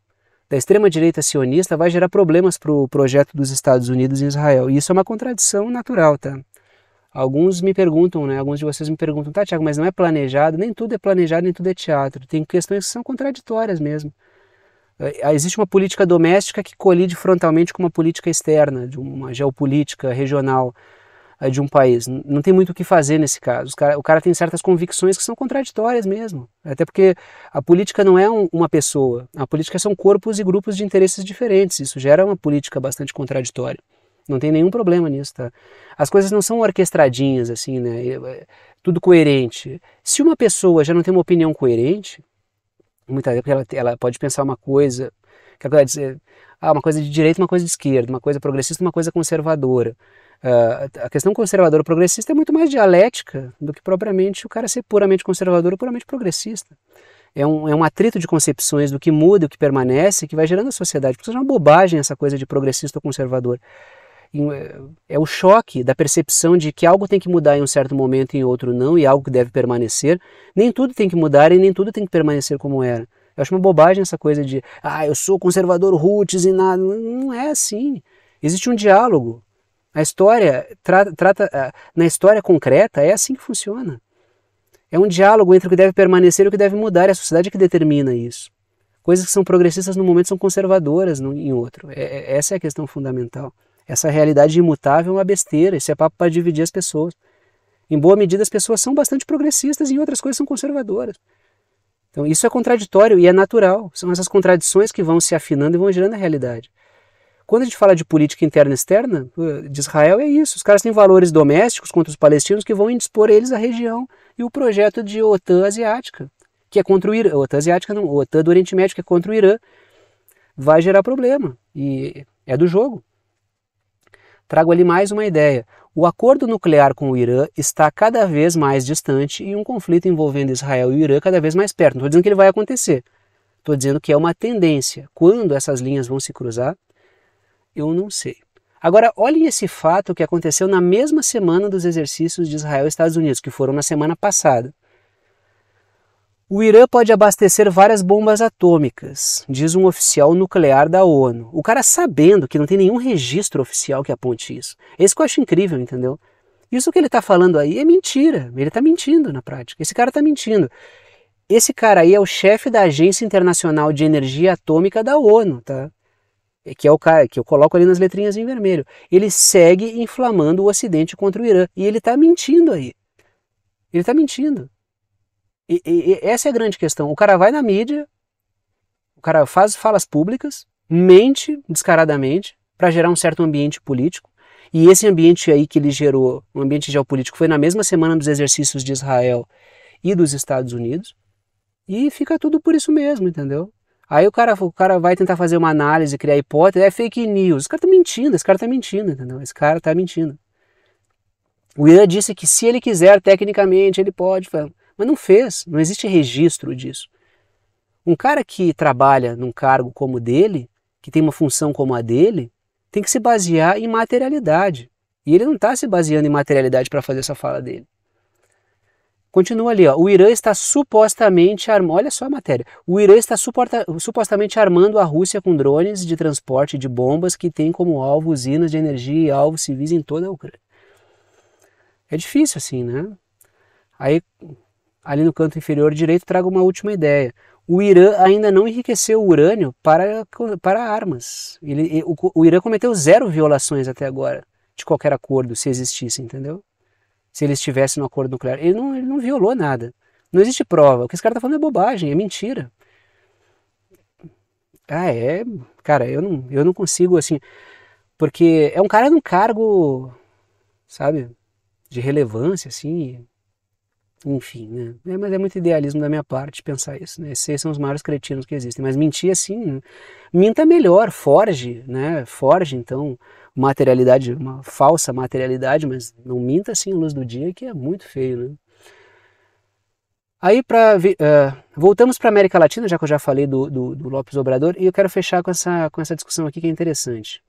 S1: da extrema-direita sionista vai gerar problemas para o projeto dos Estados Unidos em Israel. E isso é uma contradição natural, tá? Alguns me perguntam, né? Alguns de vocês me perguntam, tá, Tiago, mas não é planejado? Nem tudo é planejado, nem tudo é teatro. Tem questões que são contraditórias mesmo. É, existe uma política doméstica que colide frontalmente com uma política externa, de uma geopolítica regional é, de um país. Não tem muito o que fazer nesse caso. O cara, tem certas convicções que são contraditórias mesmo. Até porque a política não é uma pessoa. A política são corpos e grupos de interesses diferentes. Isso gera uma política bastante contraditória. Não tem nenhum problema nisso, tá? As coisas não são orquestradinhas, assim, né? É, tudo coerente. Se uma pessoa já não tem uma opinião coerente, muita vezes ela, ela pode pensar uma coisa, que ela dizer, ah, uma coisa de direita, uma coisa de esquerda, uma coisa progressista, uma coisa conservadora. Uh, a questão conservadora progressista é muito mais dialética do que propriamente o cara ser puramente conservador ou puramente progressista. É um, é um atrito de concepções do que muda, o que permanece, que vai gerando a sociedade. Porque isso é uma bobagem essa coisa de progressista ou conservador. É, é o choque da percepção de que algo tem que mudar em um certo momento e em outro não, e algo que deve permanecer. Nem tudo tem que mudar e nem tudo tem que permanecer como era. Eu acho uma bobagem essa coisa de, ah, eu sou conservador roots e nada. Não é assim. Existe um diálogo. A história tra trata, na história concreta é assim que funciona. É um diálogo entre o que deve permanecer e o que deve mudar. É a sociedade que determina isso. Coisas que são progressistas no momento são conservadoras no, em outro. É, é essa é a questão fundamental. Essa realidade imutável é uma besteira, isso é papo para dividir as pessoas. Em boa medida, as pessoas são bastante progressistas e em outras coisas são conservadoras. Então, isso é contraditório e é natural. São essas contradições que vão se afinando e vão gerando a realidade. Quando a gente fala de política interna e externa de Israel, é isso. Os caras têm valores domésticos contra os palestinos que vão indispor eles à região e o projeto de OTAN asiática, que é contra o Irã. OTAN asiática não, OTAN do Oriente Médio, que é contra o Irã, vai gerar problema. E é do jogo. Trago ali mais uma ideia. O acordo nuclear com o Irã está cada vez mais distante e um conflito envolvendo Israel e o Irã cada vez mais perto. Não estou dizendo que ele vai acontecer. Estou dizendo que é uma tendência. Quando essas linhas vão se cruzar, eu não sei. Agora, olhem esse fato que aconteceu na mesma semana dos exercícios de Israel e Estados Unidos, que foram na semana passada. O Irã pode abastecer várias bombas atômicas, diz um oficial nuclear da ONU. O cara sabendo que não tem nenhum registro oficial que aponte isso. Esse que eu acho incrível, entendeu? Isso que ele está falando aí é mentira. Ele está mentindo na prática. Esse cara está mentindo. Esse cara aí é o chefe da Agência Internacional de Energia Atômica da ONU, tá? É que é o cara que eu coloco ali nas letrinhas em vermelho. Ele segue inflamando o Ocidente contra o Irã. E ele está mentindo aí. Ele está mentindo. E, e, e essa é a grande questão. O cara vai na mídia, o cara faz falas públicas, mente descaradamente para gerar um certo ambiente político. E esse ambiente aí que ele gerou, um ambiente geopolítico, foi na mesma semana dos exercícios de Israel e dos Estados Unidos. E fica tudo por isso mesmo, entendeu? Aí o cara, o cara vai tentar fazer uma análise, criar hipótese, é fake news. Esse cara tá mentindo, esse cara tá mentindo, entendeu? Esse cara tá mentindo. O Ian disse que se ele quiser, tecnicamente, ele pode. Mas não fez, não existe registro disso. Um cara que trabalha num cargo como o dele, que tem uma função como a dele, tem que se basear em materialidade. E ele não está se baseando em materialidade para fazer essa fala dele. Continua ali, ó. o Irã está supostamente armando, olha só a matéria, o Irã está suporta, supostamente armando a Rússia com drones de transporte de bombas que tem como alvo usinas de energia e alvos civis em toda a Ucrânia. É difícil assim, né? Aí ali no canto inferior direito, trago uma última ideia. O Irã ainda não enriqueceu o urânio para, para armas. Ele, o, o Irã cometeu zero violações até agora de qualquer acordo, se existisse, entendeu? Se ele estivesse no acordo nuclear. Ele não, ele não violou nada. Não existe prova. O que esse cara está falando é bobagem, é mentira. Ah, é. Cara, eu não, eu não consigo, assim. Porque é um cara num cargo, sabe, de relevância, assim enfim, né? É, mas é muito idealismo da minha parte pensar isso, né? Esses são os maiores cretinos que existem. Mas mentir assim, minta melhor, forge, né? Forge, então, materialidade, uma falsa materialidade, mas não minta assim à luz do dia, que é muito feio, né? Aí, pra, uh, voltamos para a América Latina, já que eu já falei do, do, do Lopes Obrador, e eu quero fechar com essa, com essa discussão aqui que é interessante.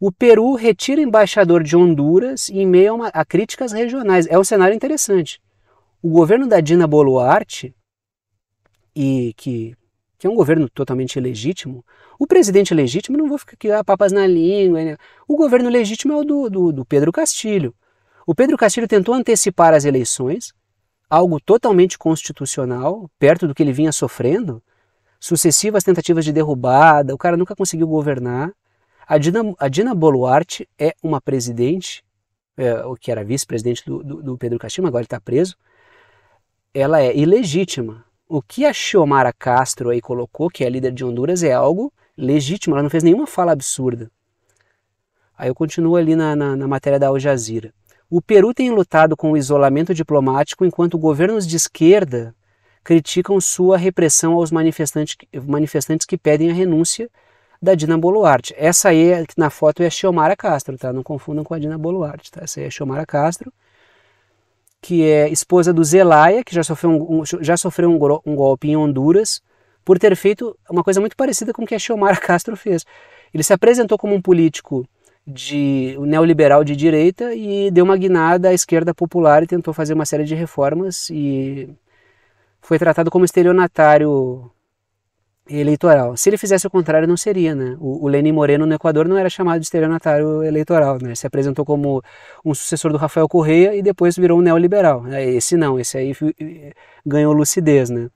S1: O Peru retira embaixador de Honduras em meio a, uma, a críticas regionais. É um cenário interessante o governo da Dina Boluarte, e que, que é um governo totalmente legítimo, o presidente legítimo, não vou ficar aqui ah, papas na língua, né? o governo legítimo é o do, do, do Pedro Castilho. O Pedro Castilho tentou antecipar as eleições, algo totalmente constitucional, perto do que ele vinha sofrendo, sucessivas tentativas de derrubada, o cara nunca conseguiu governar. A Dina, a Dina Boluarte é uma presidente, é, o que era vice-presidente do, do, do, Pedro Castilho, agora ele está preso, ela é ilegítima. O que a Xiomara Castro aí colocou, que é líder de Honduras, é algo legítimo, ela não fez nenhuma fala absurda. Aí eu continuo ali na, na, na matéria da Al Jazeera. O Peru tem lutado com o isolamento diplomático enquanto governos de esquerda criticam sua repressão aos manifestantes, manifestantes que pedem a renúncia da Dina Boluarte. Essa aí é na foto é a Xiomara Castro, tá? Não confundam com a Dina Boluarte, tá? Essa aí é a Xiomara Castro que é esposa do Zelaya, que já sofreu, um, um já sofreu um, um, golpe em Honduras, por ter feito uma coisa muito parecida com o que a Xiomara Castro fez. Ele se apresentou como um político de um neoliberal de direita e deu uma guinada à esquerda popular e tentou fazer uma série de reformas e foi tratado como estelionatário eleitoral. Se ele fizesse o contrário, não seria, né? O, o Lenin Moreno no Equador não era chamado de estelionatário eleitoral, né? Se apresentou como um sucessor do Rafael Correia e depois virou um neoliberal. É, esse não, esse aí eh, ganhou lucidez, né?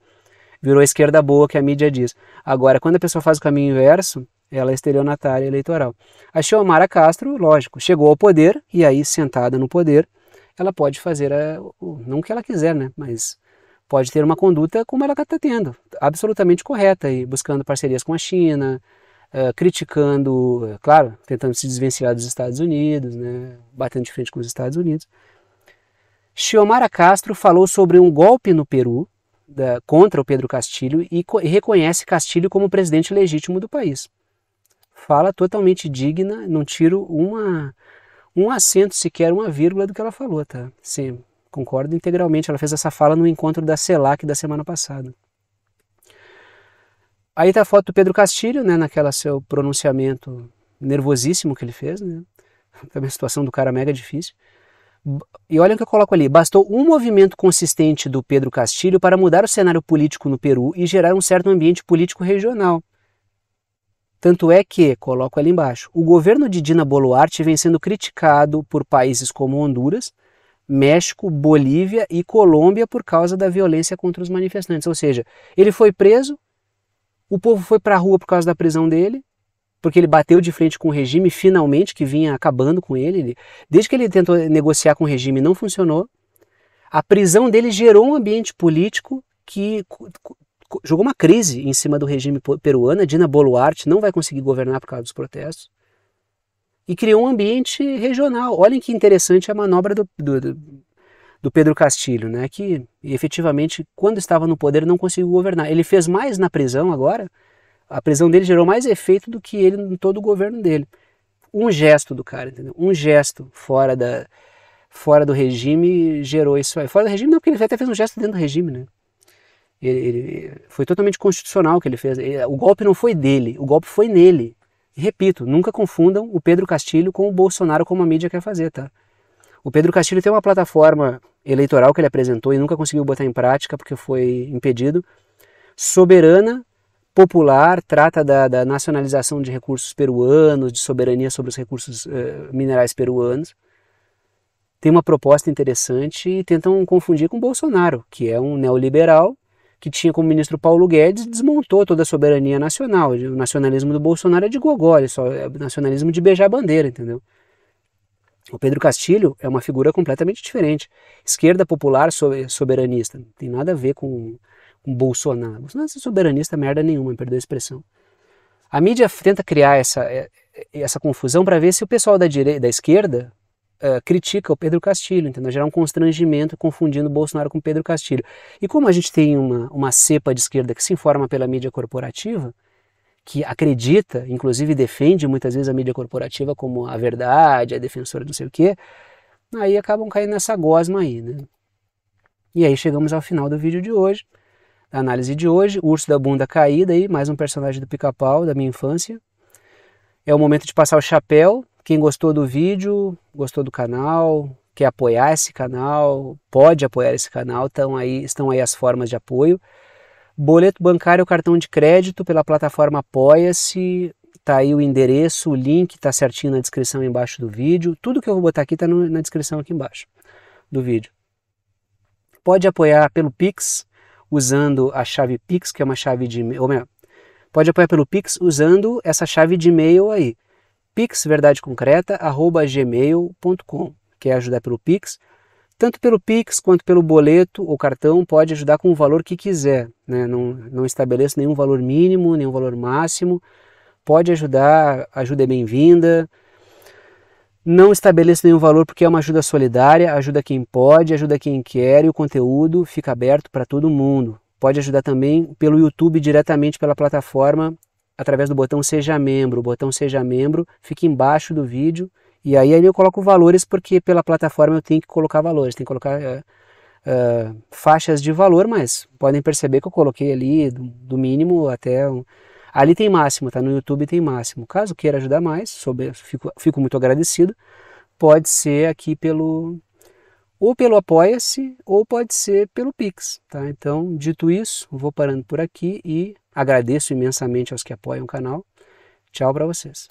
S1: Virou a esquerda boa que a mídia diz. Agora, quando a pessoa faz o caminho inverso, ela é estelionatária eleitoral. A Xiomara Castro, lógico, chegou ao poder e aí, sentada no poder, ela pode fazer, a, não o que ela quiser, né? Mas pode ter uma conduta como ela está tendo, absolutamente correta, e buscando parcerias com a China, uh, criticando, eh, claro, tentando se desvencilhar dos Estados Unidos, né, batendo de frente com os Estados Unidos. Xiomara Castro falou sobre um golpe no Peru da, contra o Pedro Castilho e, e reconhece Castilho como presidente legítimo do país. Fala totalmente digna, não tiro uma, um acento sequer, uma vírgula do que ela falou, tá? Sim, Concordo integralmente. Ela fez essa fala no encontro da CELAC da semana passada. Aí tá a foto do Pedro Castilho, né, naquela seu pronunciamento nervosíssimo que ele fez, né? Também a situação do cara mega difícil. E olha o que eu coloco ali. Bastou um movimento consistente do Pedro Castilho para mudar o cenário político no Peru e gerar um certo ambiente político regional. Tanto é que, coloco ali embaixo, o governo de Dina Boluarte vem sendo criticado por países como Honduras, México, Bolívia e Colômbia por causa da violência contra os manifestantes. Ou seja, ele foi preso, o povo foi para a rua por causa da prisão dele, porque ele bateu de frente com o regime finalmente, que vinha acabando com ele. desde que ele tentou negociar com o regime, não funcionou. A prisão dele gerou um ambiente político que jogou uma crise em cima do regime peruano. A Dina Boluarte não vai conseguir governar por causa dos protestos e criou um ambiente regional. Olhem que interessante a manobra do, do, do Pedro Castilho, né? que efetivamente, quando estava no poder, não conseguiu governar. Ele fez mais na prisão agora, a prisão dele gerou mais efeito do que ele em todo o governo dele. Um gesto do cara, entendeu? Um gesto fora da fora do regime gerou isso aí. Fora do regime não, porque ele até fez um gesto dentro do regime, né? Ele, ele foi totalmente constitucional o que ele fez. Ele, o golpe não foi dele, o golpe foi nele repito, nunca confundam o Pedro Castilho com o Bolsonaro como a mídia quer fazer, tá? O Pedro Castilho tem uma plataforma eleitoral que ele apresentou e nunca conseguiu botar em prática porque foi impedido. Soberana, popular, trata da, da nacionalização de recursos peruanos, de soberania sobre os recursos uh, minerais peruanos. Tem uma proposta interessante e tentam confundir com Bolsonaro, que é um neoliberal que tinha como ministro Paulo Guedes, desmontou toda a soberania nacional. O nacionalismo do Bolsonaro é de gogó, ele só é nacionalismo de beijar a bandeira, entendeu? O Pedro Castilho é uma figura completamente diferente. Esquerda popular é soberanista. Não tem nada a ver com, com Bolsonaro. Bolsonaro é soberanista merda nenhuma, perdoa a expressão. A mídia tenta criar essa, é, é, essa confusão para ver se o pessoal da direita, da esquerda, uh, critica o Pedro Castilho, entendeu? Gerar um constrangimento confundindo Bolsonaro com Pedro Castilho. E como a gente tem uma, uma cepa de esquerda que se informa pela mídia corporativa, que acredita, inclusive defende muitas vezes a mídia corporativa como a verdade, a defensora de não sei o quê, aí acabam caindo nessa gosma aí, né? E aí chegamos ao final do vídeo de hoje, da análise de hoje, Urso da Bunda Caída aí, mais um personagem do Pica-Pau da minha infância. É o momento de passar o chapéu quem gostou do vídeo, gostou do canal, quer apoiar esse canal, pode apoiar esse canal, estão aí, estão aí as formas de apoio. Boleto bancário cartão de crédito pela plataforma Apoia-se, tá aí o endereço, o link tá certinho na descrição embaixo do vídeo. Tudo que eu vou botar aqui tá no, na descrição aqui embaixo do vídeo. Pode apoiar pelo Pix usando a chave Pix, que é uma chave de, e-mail. pode apoiar pelo Pix usando essa chave de e-mail aí pixverdadeconcreta@gmail.com. Quer ajudar pelo Pix? Tanto pelo Pix quanto pelo boleto ou cartão pode ajudar com o valor que quiser. Né? Não, não estabeleço nenhum valor mínimo, nenhum valor máximo. Pode ajudar, ajuda é bem-vinda. Não estabeleço nenhum valor porque é uma ajuda solidária, ajuda quem pode, ajuda quem quer e o conteúdo fica aberto para todo mundo. Pode ajudar também pelo YouTube diretamente pela plataforma através do botão Seja Membro. O botão Seja Membro fica embaixo do vídeo. E aí, aí eu coloco valores, porque pela plataforma eu tenho que colocar valores, tem que colocar eh, eh, faixas de valor, mas podem perceber que eu coloquei ali do, do mínimo até. Um... ali tem máximo, tá? No YouTube tem máximo. Caso queira ajudar mais, sobre, fico, fico muito agradecido. Pode ser aqui pelo. Ou pelo Apoia-se, ou pode ser pelo Pix, tá? Então, dito isso, vou parando por aqui e Agradeço imensamente aos que apoiam o canal. Tchau para vocês.